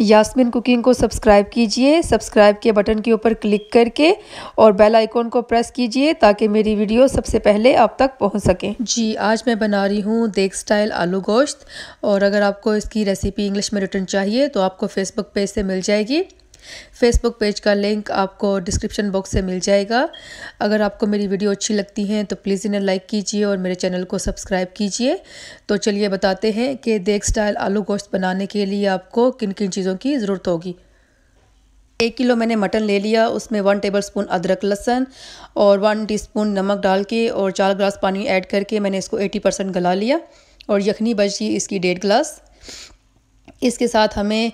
Yasmin cooking को subscribe कीजिए subscribe के बटन के ऊपर क्लिक करके और बेल आइकॉन को प्रेस कीजिए ताकि मेरी वीडियो सबसे पहले आप तक पहुंच सके जी आज मैं बना रही हूँ देख स्टाइल आलू गोश्त और अगर आपको इसकी रेसिपी इंग्लिश में रिटर्न चाहिए तो आपको फेसबुक पेज से मिल जाएगी फेसबुक पेज का लिंक आपको डिस्क्रिप्शन बॉक्स से मिल जाएगा अगर आपको मेरी वीडियो अच्छी लगती हैं तो प्लीज़ इन्हें लाइक कीजिए और मेरे चैनल को सब्सक्राइब कीजिए तो चलिए बताते हैं कि देख स्टाइल आलू गोश्त बनाने के लिए आपको किन किन चीज़ों की ज़रूरत होगी एक किलो मैंने मटन ले लिया उसमें वन टेबल स्पून अदरक लहसन और वन टीस्पून नमक डाल के और चार ग्लास पानी ऐड करके मैंने इसको 80 परसेंट गला लिया और यखनी बची इसकी डेढ़ ग्लास इसके साथ हमें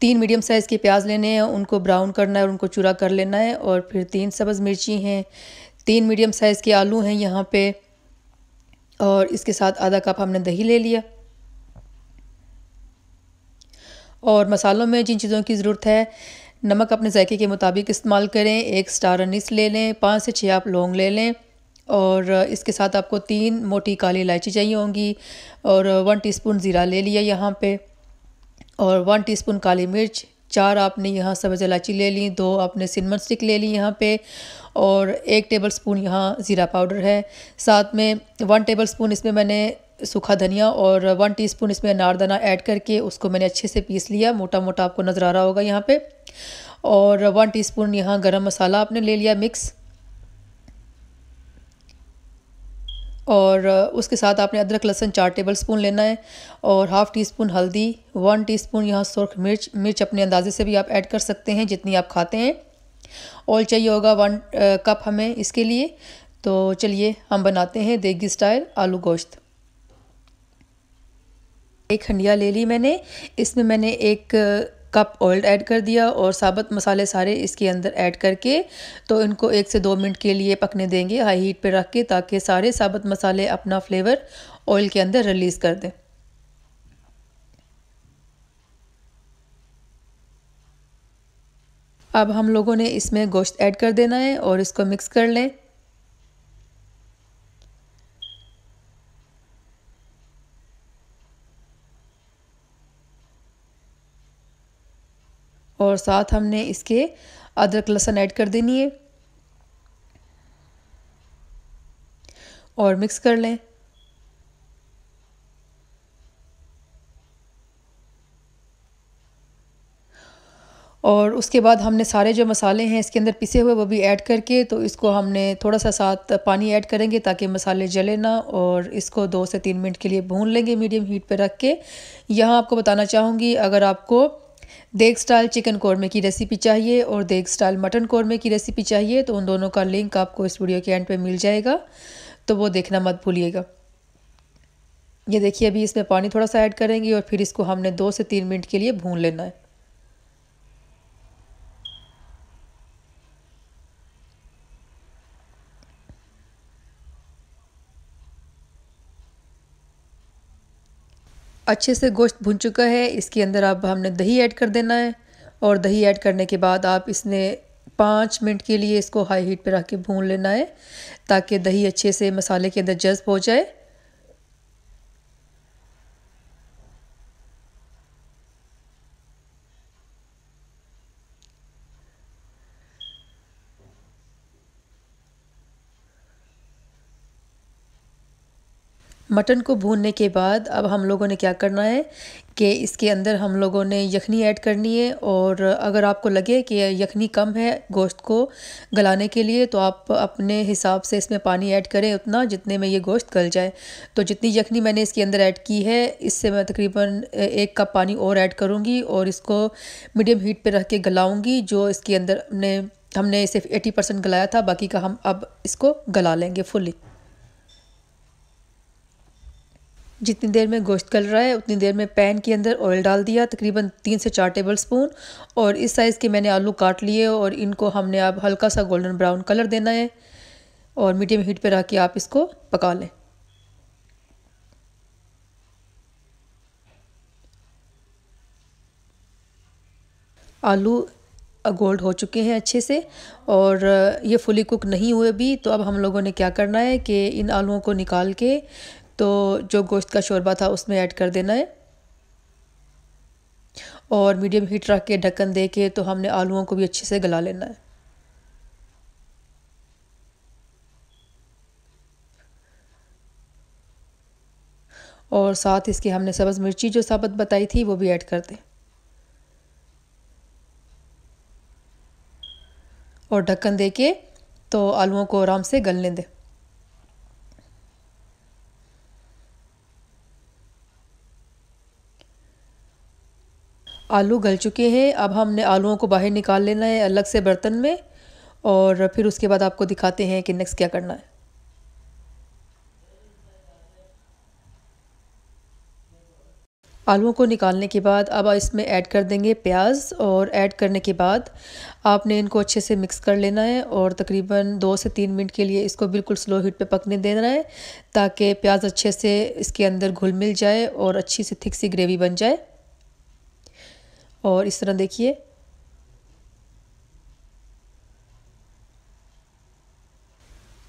तीन मीडियम साइज़ के प्याज लेने हैं उनको ब्राउन करना है और उनको चूरा कर लेना है और फिर तीन सब्ज़ मिर्ची हैं तीन मीडियम साइज़ के आलू हैं यहाँ पे और इसके साथ आधा कप हमने दही ले लिया और मसालों में जिन चीज़ों की ज़रूरत है नमक अपने जायके के मुताबिक इस्तेमाल करें एक स्टार अनिस ले लें पाँच से छः आप लौंग ले लें और इसके साथ आपको तीन मोटी काली इलायची चाहिए होंगी और वन टीस्पून ज़ीरा ले लिया यहाँ पे और वन टीस्पून काली मिर्च चार आपने यहाँ सब्ज़ इलायची ले ली दो आपने सिनमन स्टिक ले ली यहाँ पे और एक टेबल स्पून यहाँ ज़ीरा पाउडर है साथ में वन टेबल स्पून इसमें मैंने सूखा धनिया और वन टीस्पून इसमें अनारदाना ऐड करके उसको मैंने अच्छे से पीस लिया मोटा मोटा आपको नज़र आ रहा होगा यहाँ पे और वन टीस्पून यहाँ गर्म मसाला आपने ले लिया मिक्स और उसके साथ आपने अदरक लहसन चार टेबल स्पून लेना है और हाफ़ टी स्पून हल्दी वन टी स्पून यहाँ सुरख मिर्च मिर्च अपने अंदाजे से भी आप ऐड कर सकते हैं जितनी आप खाते हैं ऑल चाहिए होगा वन कप हमें इसके लिए तो चलिए हम बनाते हैं देगी स्टाइल आलू गोश्त एक हंडिया ले ली मैंने इसमें मैंने एक कप ऑयल ऐड कर दिया और साबत मसाले सारे इसके अंदर ऐड करके तो इनको एक से दो मिनट के लिए पकने देंगे हाई हीट पे रख के ताकि सारे साबत मसाले अपना फ्लेवर ऑयल के अंदर रिलीज़ कर दें अब हम लोगों ने इसमें गोश्त ऐड कर देना है और इसको मिक्स कर लें और साथ हमने इसके अदरक लहसन ऐड कर देनी है और मिक्स कर लें और उसके बाद हमने सारे जो मसाले हैं इसके अंदर पिसे हुए वो भी ऐड करके तो इसको हमने थोड़ा सा साथ पानी ऐड करेंगे ताकि मसाले जले ना और इसको दो से तीन मिनट के लिए भून लेंगे मीडियम हीट पर रख के यहाँ आपको बताना चाहूँगी अगर आपको देग स्टाइल चिकन कौरमे की रेसिपी चाहिए और देग स्टाइल मटन कौरमे की रेसिपी चाहिए तो उन दोनों का लिंक आपको इस वीडियो के एंड पे मिल जाएगा तो वो देखना मत भूलिएगा ये देखिए अभी इसमें पानी थोड़ा सा ऐड करेंगे और फिर इसको हमने दो से तीन मिनट के लिए भून लेना है अच्छे से गोश्त भुन चुका है इसके अंदर अब हमने दही ऐड कर देना है और दही ऐड करने के बाद आप इसने पाँच मिनट के लिए इसको हाई हीट पर रख के भून लेना है ताकि दही अच्छे से मसाले के अंदर जज्ब हो जाए मटन को भूनने के बाद अब हम लोगों ने क्या करना है कि इसके अंदर हम लोगों ने यखनी ऐड करनी है और अगर आपको लगे कि यखनी कम है गोश्त को गलाने के लिए तो आप अपने हिसाब से इसमें पानी ऐड करें उतना जितने में ये गोश्त गल जाए तो जितनी यखनी मैंने इसके अंदर ऐड की है इससे मैं तकरीबन एक कप पानी और ऐड करूँगी और इसको मीडियम हीट पर रख के गलाऊँगी जो इसके अंदर हमने हमने सिर्फ एटी परसेंट गलाया था बाकी का हम अब इसको गला लेंगे फुली जितनी देर में गोश्त गल रहा है उतनी देर में पैन के अंदर ऑयल डाल दिया तकरीबन तीन से चार टेबल स्पून और इस साइज़ के मैंने आलू काट लिए और इनको हमने आप हल्का सा गोल्डन ब्राउन कलर देना है और मीडियम हीट पर रख के आप इसको पका लें आलू गोल्ड हो चुके हैं अच्छे से और ये फुली कुक नहीं हुए भी तो अब हम लोगों ने क्या करना है कि इन आलूओं को निकाल के तो जो गोश्त का शोरबा था उसमें ऐड कर देना है और मीडियम हीट रख के ढक्कन दे के तो हमने आलूओं को भी अच्छे से गला लेना है और साथ इसके हमने सब्ज़ मिर्ची जो साबत बताई थी वो भी ऐड कर दें और ढक्कन दे के तो आलूओं को आराम से गलने दें आलू गल चुके हैं अब हमने आलूओं को बाहर निकाल लेना है अलग से बर्तन में और फिर उसके बाद आपको दिखाते हैं कि नेक्स्ट क्या करना है आलूओं को निकालने के बाद अब इसमें ऐड कर देंगे प्याज और ऐड करने के बाद आपने इनको अच्छे से मिक्स कर लेना है और तकरीबन दो से तीन मिनट के लिए इसको बिल्कुल स्लो हीट पे पकने देना है ताकि प्याज अच्छे से इसके अंदर घुल मिल जाए और अच्छी सी थिक सी ग्रेवी बन जाए और इस तरह देखिए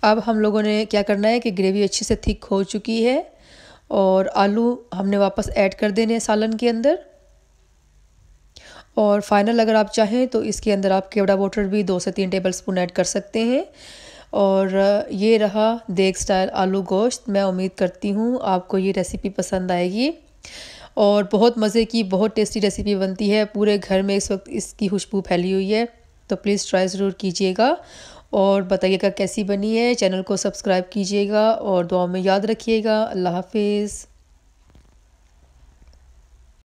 अब हम लोगों ने क्या करना है कि ग्रेवी अच्छे से थिक हो चुकी है और आलू हमने वापस ऐड कर देने हैं सालन के अंदर और फाइनल अगर आप चाहें तो इसके अंदर आप केवड़ा वाटर भी दो से तीन टेबल स्पून ऐड कर सकते हैं और ये रहा देग स्टाइल आलू गोश्त मैं उम्मीद करती हूँ आपको ये रेसिपी पसंद आएगी और बहुत मज़े की बहुत टेस्टी रेसिपी बनती है पूरे घर में इस वक्त इसकी खुशबू फैली हुई है तो प्लीज़ ट्राई ज़रूर कीजिएगा और बताइएगा कैसी बनी है चैनल को सब्सक्राइब कीजिएगा और दुआ में याद रखिएगा अल्लाह हाफिज़